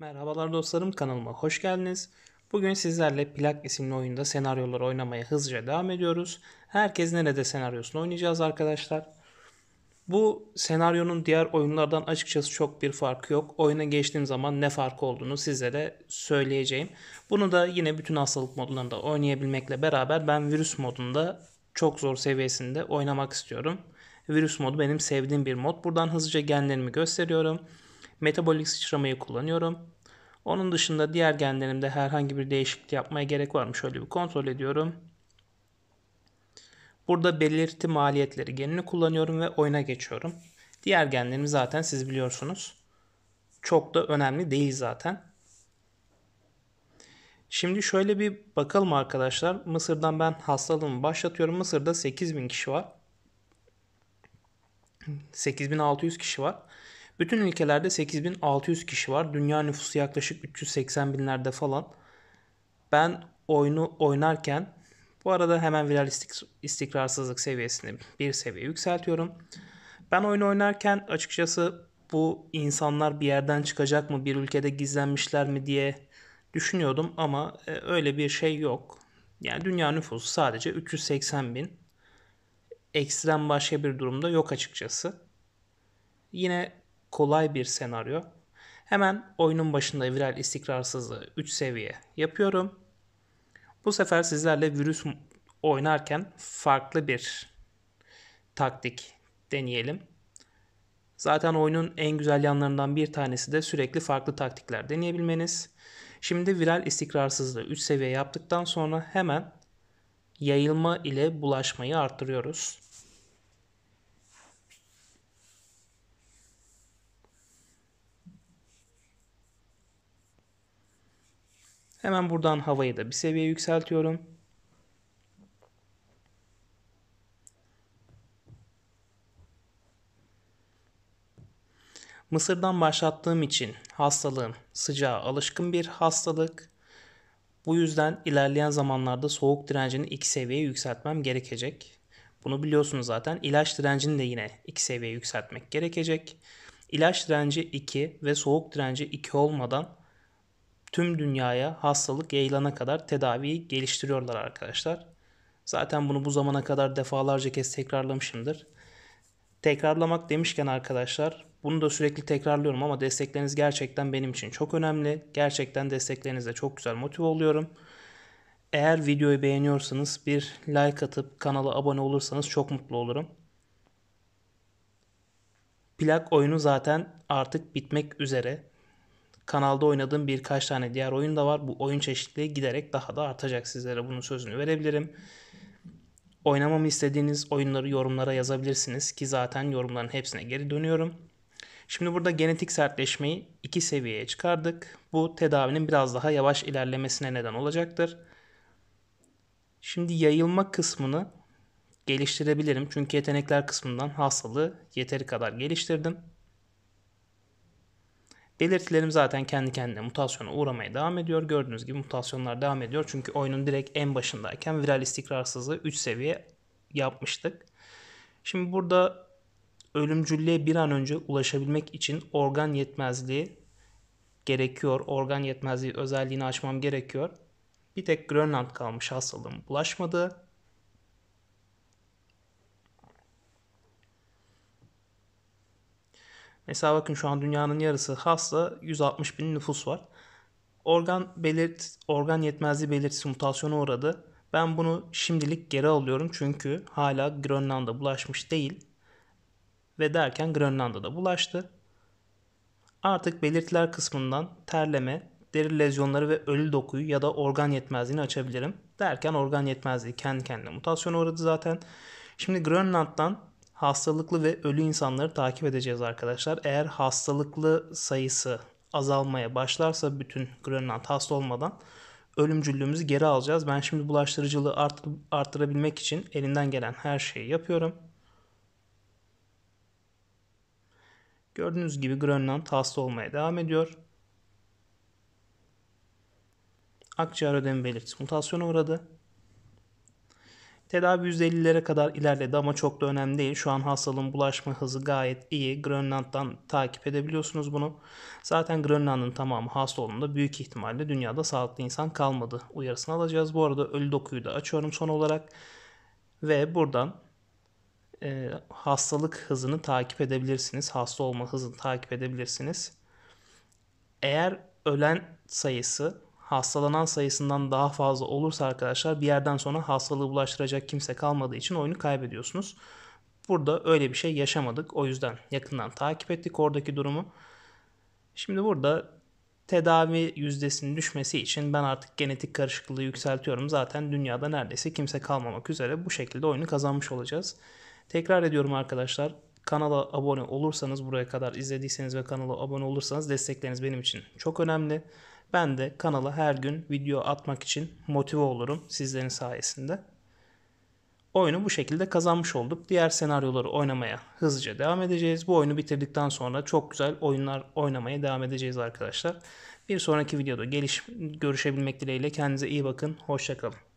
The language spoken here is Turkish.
Merhabalar dostlarım kanalıma hoş geldiniz. Bugün sizlerle Plak isimli oyunda senaryoları oynamaya hızlıca devam ediyoruz. Herkes nerede senaryosunu oynayacağız arkadaşlar. Bu senaryonun diğer oyunlardan açıkçası çok bir farkı yok. Oyuna geçtiğim zaman ne farkı olduğunu sizlere söyleyeceğim. Bunu da yine bütün hastalık modlarında oynayabilmekle beraber ben virüs modunda çok zor seviyesinde oynamak istiyorum. Virüs modu benim sevdiğim bir mod. Buradan hızlıca genlerimi gösteriyorum metabolik sıçramayı kullanıyorum. Onun dışında diğer genlerimde herhangi bir değişiklik yapmaya gerek var mı? Şöyle bir kontrol ediyorum. Burada belirti maliyetleri genini kullanıyorum ve oyuna geçiyorum. Diğer genlerimi zaten siz biliyorsunuz. Çok da önemli değil zaten. Şimdi şöyle bir bakalım arkadaşlar. Mısır'dan ben hastalığımı başlatıyorum. Mısır'da 8000 kişi var. 8600 kişi var. Bütün ülkelerde 8600 kişi var. Dünya nüfusu yaklaşık 380 binlerde falan. Ben oyunu oynarken bu arada hemen viral istikrarsızlık seviyesini bir seviye yükseltiyorum. Ben oyunu oynarken açıkçası bu insanlar bir yerden çıkacak mı, bir ülkede gizlenmişler mi diye düşünüyordum ama e, öyle bir şey yok. Yani dünya nüfusu sadece 380 bin. Ekstrem başka bir durumda yok açıkçası. Yine kolay bir senaryo. Hemen oyunun başında viral istikrarsızlığı 3 seviye yapıyorum. Bu sefer sizlerle virüs oynarken farklı bir taktik deneyelim. Zaten oyunun en güzel yanlarından bir tanesi de sürekli farklı taktikler deneyebilmeniz. Şimdi viral istikrarsızlığı 3 seviye yaptıktan sonra hemen yayılma ile bulaşmayı arttırıyoruz. Hemen buradan havayı da bir seviye yükseltiyorum. Mısır'dan başlattığım için hastalığım sıcağa alışkın bir hastalık. Bu yüzden ilerleyen zamanlarda soğuk direncini iki seviyeye yükseltmem gerekecek. Bunu biliyorsunuz zaten. İlaç direncini de yine iki seviye yükseltmek gerekecek. İlaç direnci 2 ve soğuk direnci 2 olmadan tüm dünyaya hastalık yayılana kadar tedaviyi geliştiriyorlar arkadaşlar. Zaten bunu bu zamana kadar defalarca kez tekrarlamışımdır. Tekrarlamak demişken arkadaşlar bunu da sürekli tekrarlıyorum ama destekleriniz gerçekten benim için çok önemli. Gerçekten desteklerinizle çok güzel motive oluyorum. Eğer videoyu beğeniyorsanız bir like atıp kanala abone olursanız çok mutlu olurum. Plak oyunu zaten artık bitmek üzere. Kanalda oynadığım birkaç tane diğer oyun da var. Bu oyun çeşitliliği giderek daha da artacak sizlere bunun sözünü verebilirim. Oynamamı istediğiniz oyunları yorumlara yazabilirsiniz ki zaten yorumların hepsine geri dönüyorum. Şimdi burada genetik sertleşmeyi iki seviyeye çıkardık. Bu tedavinin biraz daha yavaş ilerlemesine neden olacaktır. Şimdi yayılma kısmını geliştirebilirim. Çünkü yetenekler kısmından hastalığı yeteri kadar geliştirdim. Belirtilerim zaten kendi kendine mutasyona uğramaya devam ediyor. Gördüğünüz gibi mutasyonlar devam ediyor. Çünkü oyunun direkt en başındayken viral istikrarsızlığı 3 seviye yapmıştık. Şimdi burada ölümcülliğe bir an önce ulaşabilmek için organ yetmezliği gerekiyor. Organ yetmezliği özelliğini açmam gerekiyor. Bir tek Grönland kalmış hastalığım bulaşmadı. Mesela bakın şu an dünyanın yarısı hasta 160 bin nüfus var. Organ belirt, organ yetmezliği belirtisi mutasyona uğradı. Ben bunu şimdilik geri alıyorum çünkü hala Grönland'a bulaşmış değil. Ve derken Grönland'a da bulaştı. Artık belirtiler kısmından terleme, deri lezyonları ve ölü dokuyu ya da organ yetmezliğini açabilirim. Derken organ yetmezliği kendi kendine mutasyona uğradı zaten. Şimdi Grönland'dan hastalıklı ve ölü insanları takip edeceğiz arkadaşlar. Eğer hastalıklı sayısı azalmaya başlarsa bütün Grönland hasta olmadan ölümcüllüğümüzü geri alacağız. Ben şimdi bulaştırıcılığı art, arttırabilmek için elinden gelen her şeyi yapıyorum. Gördüğünüz gibi Grönland hasta olmaya devam ediyor. Akciğer ödemi belirtisi mutasyona uğradı. Tedavi 150'lere kadar ilerledi ama çok da önemli değil. Şu an hastalığın bulaşma hızı gayet iyi. Grönland'dan takip edebiliyorsunuz bunu. Zaten Grönland'ın tamamı hasta olduğunda büyük ihtimalle dünyada sağlıklı insan kalmadı uyarısını alacağız. Bu arada ölü dokuyu da açıyorum son olarak. Ve buradan e, hastalık hızını takip edebilirsiniz. Hasta olma hızını takip edebilirsiniz. Eğer ölen sayısı hastalanan sayısından daha fazla olursa arkadaşlar bir yerden sonra hastalığı bulaştıracak kimse kalmadığı için oyunu kaybediyorsunuz. Burada öyle bir şey yaşamadık. O yüzden yakından takip ettik oradaki durumu. Şimdi burada tedavi yüzdesinin düşmesi için ben artık genetik karışıklığı yükseltiyorum. Zaten dünyada neredeyse kimse kalmamak üzere bu şekilde oyunu kazanmış olacağız. Tekrar ediyorum arkadaşlar. Kanala abone olursanız buraya kadar izlediyseniz ve kanala abone olursanız destekleriniz benim için çok önemli. Ben de kanala her gün video atmak için motive olurum sizlerin sayesinde. Oyunu bu şekilde kazanmış olduk. Diğer senaryoları oynamaya hızlıca devam edeceğiz. Bu oyunu bitirdikten sonra çok güzel oyunlar oynamaya devam edeceğiz arkadaşlar. Bir sonraki videoda geliş görüşebilmek dileğiyle kendinize iyi bakın. Hoşçakalın.